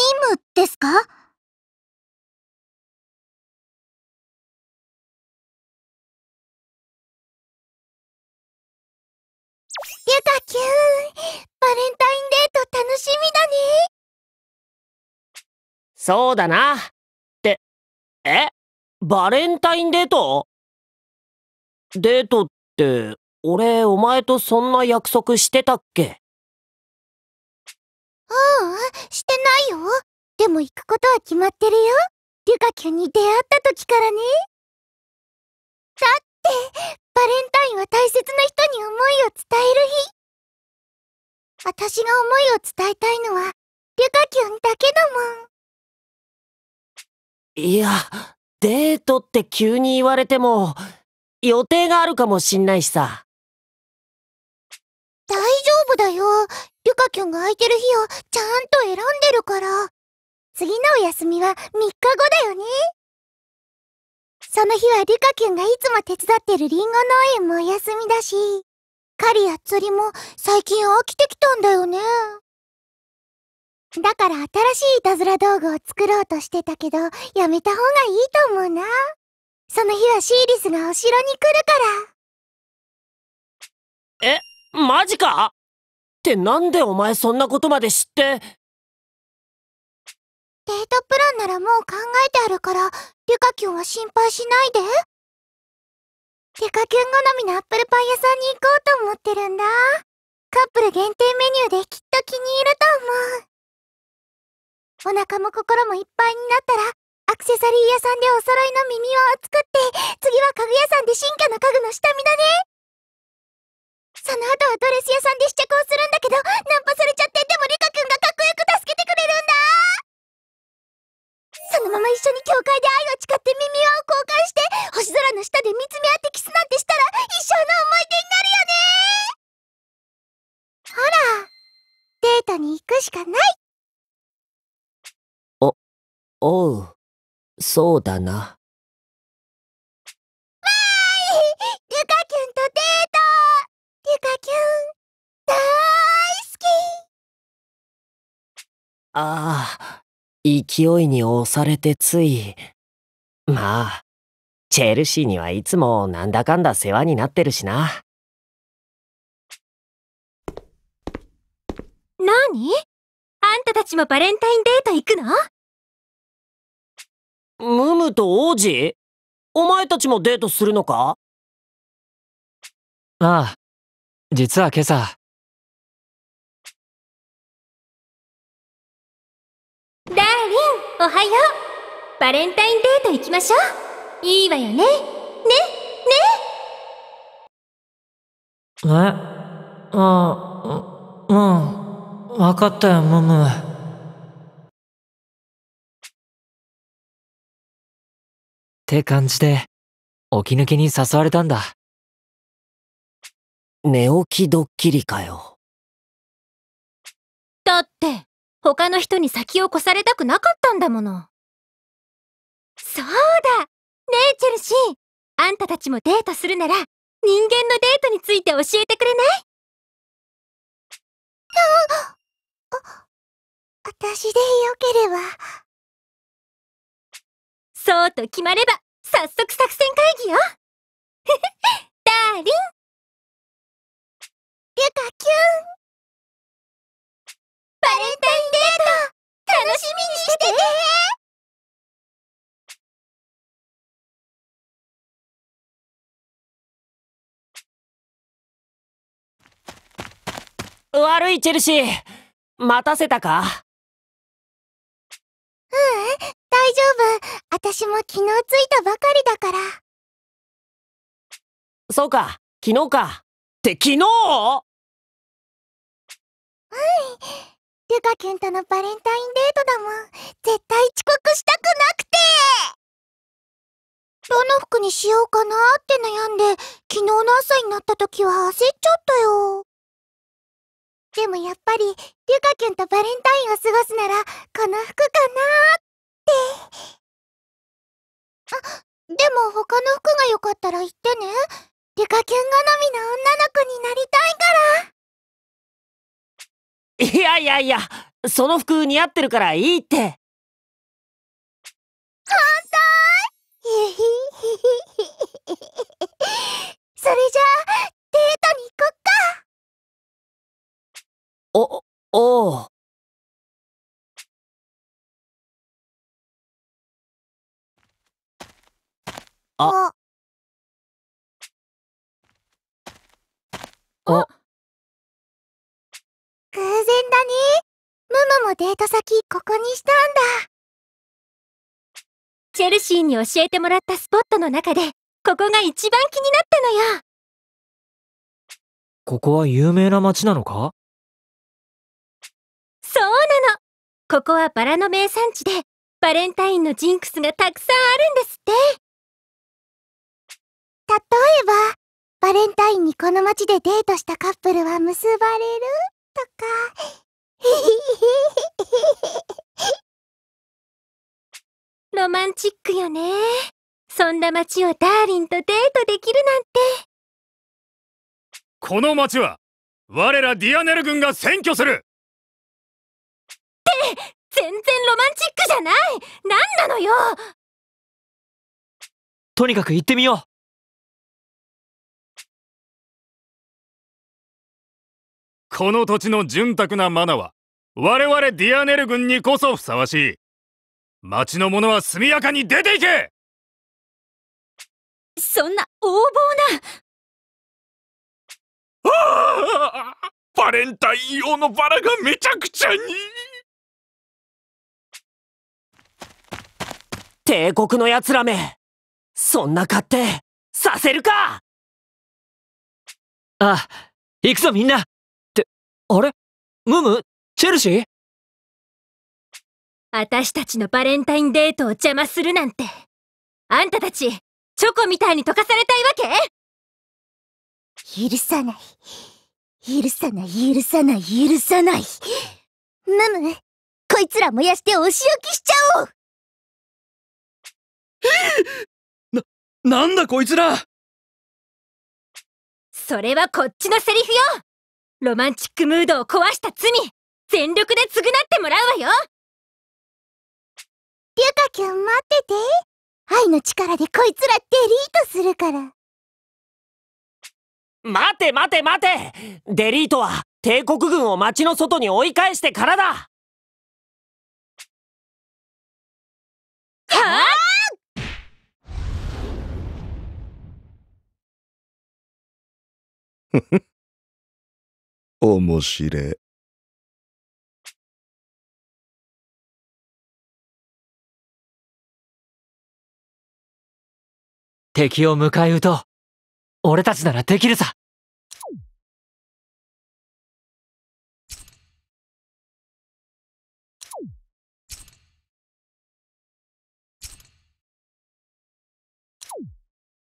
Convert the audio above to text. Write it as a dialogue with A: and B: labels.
A: 任務ですかゆかきゅーんバレンタインデート楽しみだねそうだなってえバレンタインデートデートって俺お前とそんな約束してたっけ
B: うん、してないよ。でも行くことは決まってるよ。デュカキュンに出会った時からね。だって、バレンタインは大切な人に
A: 思いを伝える日。私が思いを伝えたいのは、デュカキュンだけだもん。いや、デートって急に言われても、予定があるかもしんないしさ。
B: 大丈夫だよ。ゆかきゅんが空いてる日をちゃんと選んでるから。次のお休みは3日後だよね。その日はリカキュンがいつも手伝ってるリンゴ農園もお休みだし、狩りや釣りも最近飽きてきたんだよね。だから新しいいたずら道具を作ろうとしてたけど、やめた方がいいと思うな。その日はシーリスがお城に来るから。え
A: マジかってなんでお前そんなことまで知って
B: デートプランならもう考えてあるから、リュカキュンは心配しないで。リュカキュン好みのアップルパン屋さんに行こうと思ってるんだ。カップル限定メニューできっと気に入ると思う。お腹も心もいっぱいになったら、アクセサリー屋さんでお揃いの耳輪を作って、次は家具屋さんで新居の家具の下見だね。その後はドレス屋さんで試着をするんだけどナンパされちゃってでもリカくんがかっこよく助けてくれるんだそのまま一緒に教会で愛を誓って耳輪を交換して星空の下で見つめ合ってキスなんてしたら一生の思い出になるよねほらデートに行くしかない
A: おおうそうだな。ああ、勢いに押されてつい。まあ、チェルシーにはいつもなんだかんだ世話になってるしな。なにあんたたちもバレンタインデート行くのムムと王子お前たちもデートするのかああ、実は今朝、おはようバレンタインデート行きましょういいわよねねねえあううん分かったよムムって感じで起き抜けに誘われたんだ寝起きドッキリかよだって他
B: の人に先を越されたくなかったんだもの。そうだレイチェルシーあんたたちもデートするなら、人間のデートについて教え
A: てくれないあ、私でよければ。そうと決まれば、早速作戦会議よ悪いチェルシー待たせたか
B: ううん、大丈夫。私も昨日着いた
A: ばかりだから。そうか、昨日か。って昨
B: 日うん。ルカンとのバレンタインデートだもん。絶対遅刻したくなくてどの服にしようかなって悩んで、昨日の朝になった時は焦っちゃったよ。でもやっぱり、リュカキュンとバレンタインを過ごすなら、この服かなーって。あ、でも他の服が良かったら言ってね。リュカキュン好みの女の子
A: になりたいから。いやいやいや、その服似合ってるからいいって。本
B: 当ひひひひひ。それじゃあ、デートに行
A: こっお、おう。あ。お。偶然だね。ママもデート先ここにしたんだ。チェルシーに教えてもらったスポットの中で、ここが一番気になったのよ。ここは有名な街なのか
B: ここはバラの名産地で、バレンタインのジンクスがたくさんあるんですって。例えば、バレンタインにこの街でデートしたカップルは結ばれるとか。ロマンチックよね。
A: そんな街をダーリンとデートできるなんて。この街は、我らディアネル軍が占拠する全然ロマンチックじゃない何なのよとにかく行ってみようこの土地の潤沢なマナは我々ディアネル軍にこそふさわしい町の者は速やかに出ていけそんな横暴なバレンタイン用のバラがめちゃくちゃに帝国の奴らめそんな勝手させるかああ行くぞみんなってあれムムチェルシー私たちのバレンタインデートを邪魔するなんてあんたたちチョコみたいに溶かされたいわけ許さな
B: い許さない許さない許さないムムこいつら燃やしてお仕置きしちゃおう
A: な、なんだこいつらそれはこっちのセリフよロマンチックムードを壊した罪全力で償ってもらうわよリュカキュン待ってて愛の力でこいつらデリートするから待て待て待てデリートは帝国軍を町の外に追い返してからだはあ面白え。敵を迎え撃とう。俺たちならできるさ。